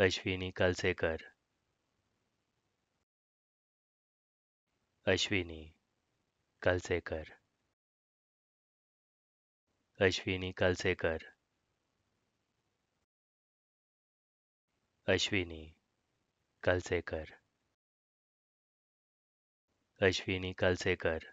Ashwini कलसेकर Ashwini कलसेकर Ashwini कलसेकर Ashwini कलसेकर Ashwini कलसेकर